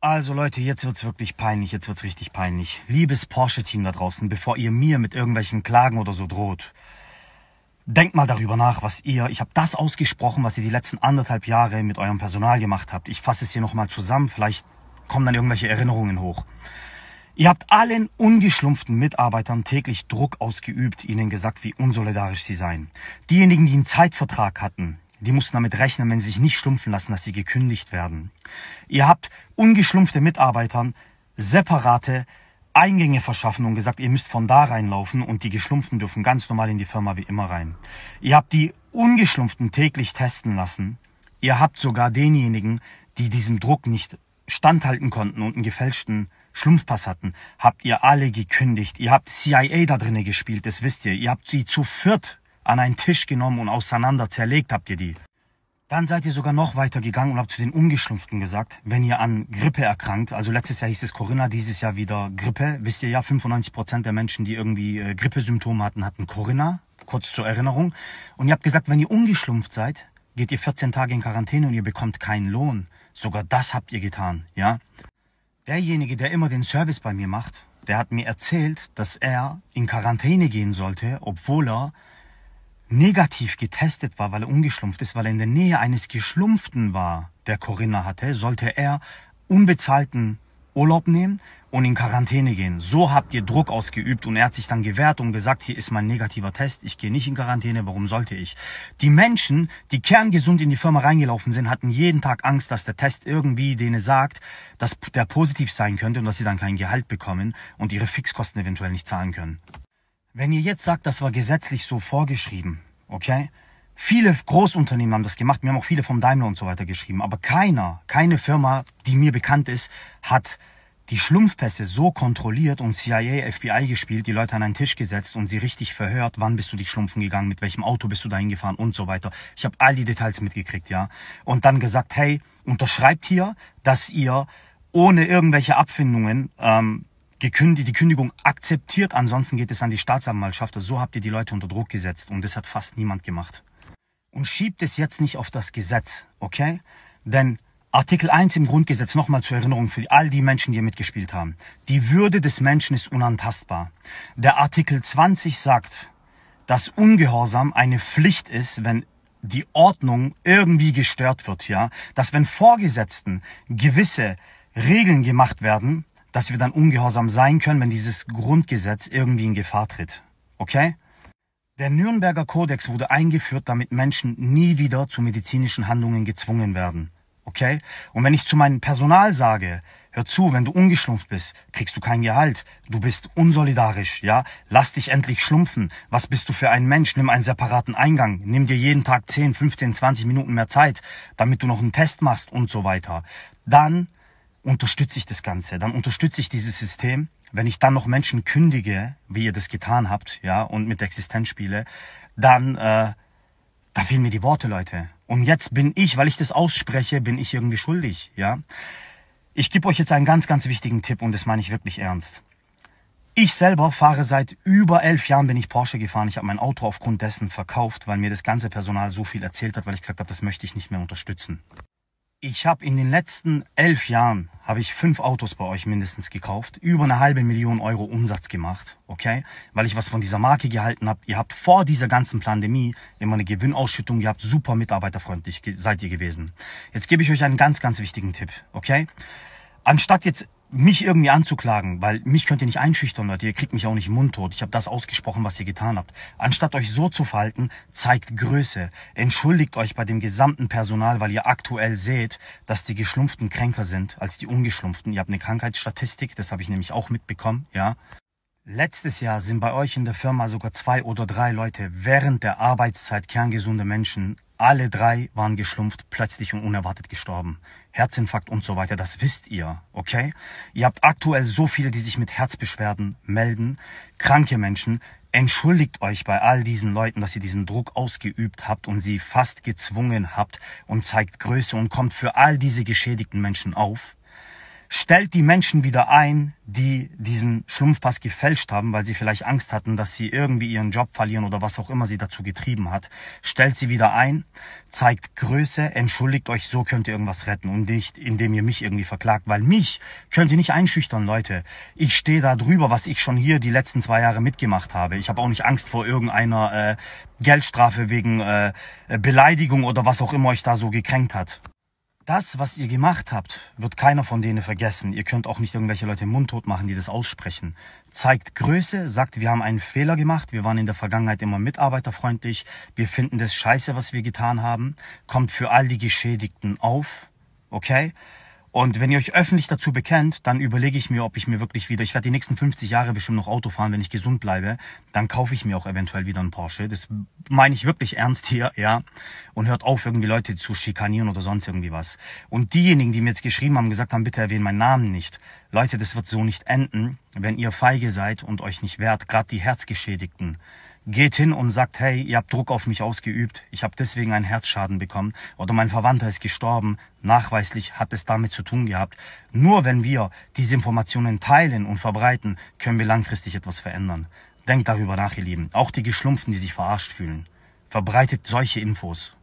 Also Leute, jetzt wird's wirklich peinlich, jetzt wird's richtig peinlich. Liebes Porsche-Team da draußen, bevor ihr mir mit irgendwelchen Klagen oder so droht, denkt mal darüber nach, was ihr, ich habe das ausgesprochen, was ihr die letzten anderthalb Jahre mit eurem Personal gemacht habt. Ich fasse es hier nochmal zusammen, vielleicht kommen dann irgendwelche Erinnerungen hoch. Ihr habt allen ungeschlumpften Mitarbeitern täglich Druck ausgeübt, ihnen gesagt, wie unsolidarisch sie seien. Diejenigen, die einen Zeitvertrag hatten, die mussten damit rechnen, wenn sie sich nicht schlumpfen lassen, dass sie gekündigt werden. Ihr habt ungeschlumpfte Mitarbeitern separate Eingänge verschaffen und gesagt, ihr müsst von da reinlaufen und die Geschlumpften dürfen ganz normal in die Firma wie immer rein. Ihr habt die Ungeschlumpften täglich testen lassen. Ihr habt sogar denjenigen, die diesem Druck nicht standhalten konnten und einen gefälschten Schlumpfpass hatten, habt ihr alle gekündigt. Ihr habt CIA da drinnen gespielt, das wisst ihr. Ihr habt sie zu viert an einen Tisch genommen und auseinander zerlegt habt ihr die. Dann seid ihr sogar noch weiter gegangen und habt zu den Ungeschlumpften gesagt, wenn ihr an Grippe erkrankt, also letztes Jahr hieß es Corinna, dieses Jahr wieder Grippe, wisst ihr ja, 95% Prozent der Menschen, die irgendwie äh, Grippesymptome hatten, hatten Corinna, kurz zur Erinnerung. Und ihr habt gesagt, wenn ihr ungeschlumpft seid, geht ihr 14 Tage in Quarantäne und ihr bekommt keinen Lohn. Sogar das habt ihr getan, ja. Derjenige, der immer den Service bei mir macht, der hat mir erzählt, dass er in Quarantäne gehen sollte, obwohl er negativ getestet war, weil er ungeschlumpft ist, weil er in der Nähe eines Geschlumpften war, der Corinna hatte, sollte er unbezahlten Urlaub nehmen und in Quarantäne gehen. So habt ihr Druck ausgeübt und er hat sich dann gewehrt und gesagt, hier ist mein negativer Test, ich gehe nicht in Quarantäne, warum sollte ich? Die Menschen, die kerngesund in die Firma reingelaufen sind, hatten jeden Tag Angst, dass der Test irgendwie denen sagt, dass der positiv sein könnte und dass sie dann kein Gehalt bekommen und ihre Fixkosten eventuell nicht zahlen können. Wenn ihr jetzt sagt, das war gesetzlich so vorgeschrieben, okay? Viele Großunternehmen haben das gemacht, mir haben auch viele vom Daimler und so weiter geschrieben, aber keiner, keine Firma, die mir bekannt ist, hat die Schlumpfpässe so kontrolliert und CIA, FBI gespielt, die Leute an einen Tisch gesetzt und sie richtig verhört, wann bist du dich schlumpfen gegangen, mit welchem Auto bist du dahin gefahren und so weiter. Ich habe all die Details mitgekriegt, ja. Und dann gesagt, hey, unterschreibt hier, dass ihr ohne irgendwelche Abfindungen ähm, die Kündigung akzeptiert, ansonsten geht es an die Staatsanwaltschaft. Also so habt ihr die Leute unter Druck gesetzt und das hat fast niemand gemacht. Und schiebt es jetzt nicht auf das Gesetz, okay? Denn Artikel 1 im Grundgesetz, nochmal zur Erinnerung für all die Menschen, die hier mitgespielt haben. Die Würde des Menschen ist unantastbar. Der Artikel 20 sagt, dass Ungehorsam eine Pflicht ist, wenn die Ordnung irgendwie gestört wird, ja? Dass wenn Vorgesetzten gewisse Regeln gemacht werden, dass wir dann ungehorsam sein können, wenn dieses Grundgesetz irgendwie in Gefahr tritt. Okay? Der Nürnberger Kodex wurde eingeführt, damit Menschen nie wieder zu medizinischen Handlungen gezwungen werden. Okay? Und wenn ich zu meinem Personal sage, hör zu, wenn du ungeschlumpft bist, kriegst du kein Gehalt, du bist unsolidarisch, ja? Lass dich endlich schlumpfen. Was bist du für ein Mensch? Nimm einen separaten Eingang, nimm dir jeden Tag 10, 15, 20 Minuten mehr Zeit, damit du noch einen Test machst und so weiter. Dann unterstütze ich das Ganze, dann unterstütze ich dieses System. Wenn ich dann noch Menschen kündige, wie ihr das getan habt, ja, und mit Existenz spiele, dann, äh, da fehlen mir die Worte, Leute. Und jetzt bin ich, weil ich das ausspreche, bin ich irgendwie schuldig, ja. Ich gebe euch jetzt einen ganz, ganz wichtigen Tipp und das meine ich wirklich ernst. Ich selber fahre seit über elf Jahren bin ich Porsche gefahren. Ich habe mein Auto aufgrund dessen verkauft, weil mir das ganze Personal so viel erzählt hat, weil ich gesagt habe, das möchte ich nicht mehr unterstützen. Ich habe in den letzten elf Jahren habe ich fünf Autos bei euch mindestens gekauft, über eine halbe Million Euro Umsatz gemacht, okay? Weil ich was von dieser Marke gehalten habe. Ihr habt vor dieser ganzen Pandemie immer eine Gewinnausschüttung gehabt, super mitarbeiterfreundlich seid ihr gewesen. Jetzt gebe ich euch einen ganz, ganz wichtigen Tipp, okay? Anstatt jetzt mich irgendwie anzuklagen, weil mich könnt ihr nicht einschüchtern, Leute. Ihr kriegt mich auch nicht mundtot. Ich habe das ausgesprochen, was ihr getan habt. Anstatt euch so zu verhalten, zeigt Größe. Entschuldigt euch bei dem gesamten Personal, weil ihr aktuell seht, dass die Geschlumpften kränker sind als die Ungeschlumpften. Ihr habt eine Krankheitsstatistik, das habe ich nämlich auch mitbekommen, ja. Letztes Jahr sind bei euch in der Firma sogar zwei oder drei Leute während der Arbeitszeit kerngesunde Menschen alle drei waren geschlumpft, plötzlich und unerwartet gestorben. Herzinfarkt und so weiter, das wisst ihr, okay? Ihr habt aktuell so viele, die sich mit Herzbeschwerden melden, kranke Menschen. Entschuldigt euch bei all diesen Leuten, dass ihr diesen Druck ausgeübt habt und sie fast gezwungen habt und zeigt Größe und kommt für all diese geschädigten Menschen auf stellt die Menschen wieder ein, die diesen Schlumpfpass gefälscht haben, weil sie vielleicht Angst hatten, dass sie irgendwie ihren Job verlieren oder was auch immer sie dazu getrieben hat. Stellt sie wieder ein, zeigt Größe, entschuldigt euch, so könnt ihr irgendwas retten und nicht, indem ihr mich irgendwie verklagt, weil mich könnt ihr nicht einschüchtern, Leute. Ich stehe da drüber, was ich schon hier die letzten zwei Jahre mitgemacht habe. Ich habe auch nicht Angst vor irgendeiner äh, Geldstrafe wegen äh, Beleidigung oder was auch immer euch da so gekränkt hat das, was ihr gemacht habt, wird keiner von denen vergessen. Ihr könnt auch nicht irgendwelche Leute mundtot machen, die das aussprechen. Zeigt Größe, sagt, wir haben einen Fehler gemacht, wir waren in der Vergangenheit immer mitarbeiterfreundlich, wir finden das scheiße, was wir getan haben, kommt für all die Geschädigten auf, okay? Und wenn ihr euch öffentlich dazu bekennt, dann überlege ich mir, ob ich mir wirklich wieder, ich werde die nächsten 50 Jahre bestimmt noch Auto fahren, wenn ich gesund bleibe, dann kaufe ich mir auch eventuell wieder einen Porsche. Das meine ich wirklich ernst hier, ja. Und hört auf, irgendwie Leute zu schikanieren oder sonst irgendwie was. Und diejenigen, die mir jetzt geschrieben haben, gesagt haben, bitte erwähnen meinen Namen nicht. Leute, das wird so nicht enden, wenn ihr feige seid und euch nicht wehrt, gerade die Herzgeschädigten geht hin und sagt, hey, ihr habt Druck auf mich ausgeübt, ich habe deswegen einen Herzschaden bekommen oder mein Verwandter ist gestorben, nachweislich hat es damit zu tun gehabt. Nur wenn wir diese Informationen teilen und verbreiten, können wir langfristig etwas verändern. Denkt darüber nach, ihr Lieben, auch die Geschlumpften, die sich verarscht fühlen. Verbreitet solche Infos.